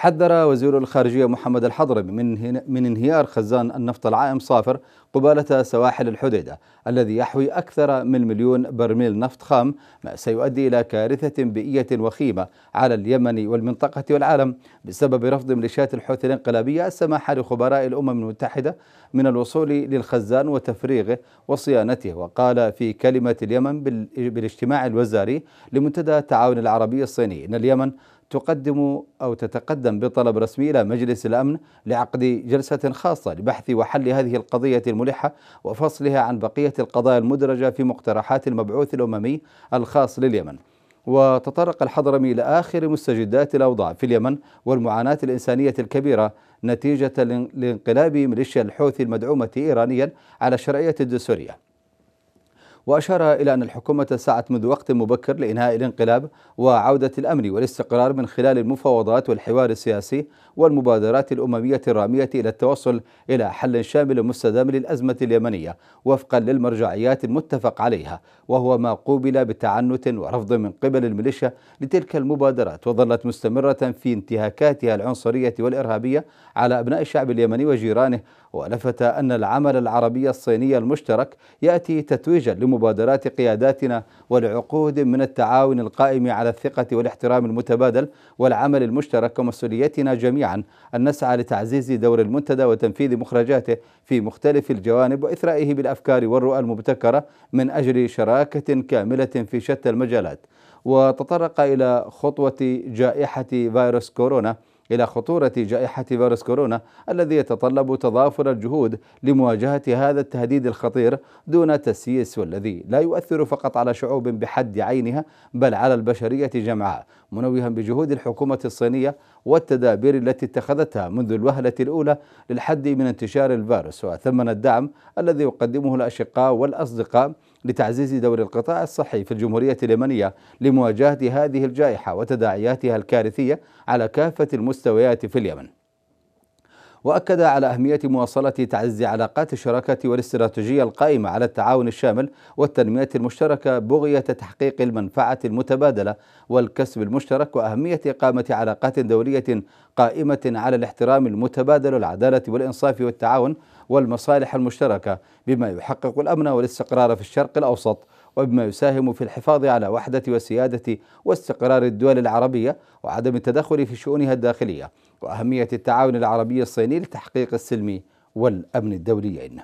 حذر وزير الخارجية محمد الحضرمي من من انهيار خزان النفط العائم صافر قبالة سواحل الحديدة الذي يحوي أكثر من مليون برميل نفط خام ما سيؤدي إلى كارثة بيئية وخيمة على اليمن والمنطقة والعالم بسبب رفض ميليشيات الحوثي الانقلابية السماح لخبراء الأمم المتحدة من الوصول للخزان وتفريغه وصيانته وقال في كلمة اليمن بالاجتماع الوزاري لمنتدى التعاون العربي الصيني إن اليمن تقدم أو تتقدم بطلب رسمي إلى مجلس الأمن لعقد جلسة خاصة لبحث وحل هذه القضية الملحة وفصلها عن بقية القضايا المدرجة في مقترحات المبعوث الأممي الخاص لليمن وتطرق الحضرمي لاخر مستجدات الأوضاع في اليمن والمعاناة الإنسانية الكبيرة نتيجة لانقلاب ميليشيا الحوثي المدعومة إيرانيا على الشرعية الدستورية وأشار إلى أن الحكومة سعت منذ وقت مبكر لإنهاء الانقلاب وعودة الأمن والاستقرار من خلال المفاوضات والحوار السياسي والمبادرات الأممية الرامية إلى التوصل إلى حل شامل مستدام للأزمة اليمنية وفقا للمرجعيات المتفق عليها وهو ما قوبل بتعنت ورفض من قبل الميليشيا لتلك المبادرات وظلت مستمرة في انتهاكاتها العنصرية والإرهابية على أبناء الشعب اليمني وجيرانه ولفت أن العمل العربي الصيني المشترك يأتي تتويجا لمبادرات قياداتنا ولعقود من التعاون القائم على الثقة والاحترام المتبادل والعمل المشترك ومسؤوليتنا جميعا أن نسعى لتعزيز دور المنتدى وتنفيذ مخرجاته في مختلف الجوانب وإثرائه بالأفكار والرؤى المبتكرة من أجل شراكة كاملة في شتى المجالات وتطرق إلى خطوة جائحة فيروس كورونا إلى خطورة جائحة فيروس كورونا الذي يتطلب تضافر الجهود لمواجهة هذا التهديد الخطير دون تسييس والذي لا يؤثر فقط على شعوب بحد عينها بل على البشرية جمعاء منوها بجهود الحكومة الصينية والتدابير التي اتخذتها منذ الوهلة الأولى للحد من انتشار الفيروس وثمن الدعم الذي يقدمه الأشقاء والأصدقاء لتعزيز دور القطاع الصحي في الجمهورية اليمنية لمواجهة هذه الجائحة وتداعياتها الكارثية على كافة المستويات في اليمن وأكد على أهمية مواصلة تعزيز علاقات الشراكة والاستراتيجية القائمة على التعاون الشامل والتنمية المشتركة بغية تحقيق المنفعة المتبادلة والكسب المشترك وأهمية إقامة علاقات دولية قائمة على الاحترام المتبادل والعدالة والإنصاف والتعاون والمصالح المشتركة بما يحقق الأمن والاستقرار في الشرق الأوسط وبما يساهم في الحفاظ على وحدة وسيادة واستقرار الدول العربية وعدم التدخل في شؤونها الداخلية وأهمية التعاون العربي الصيني لتحقيق السلم والأمن الدوليين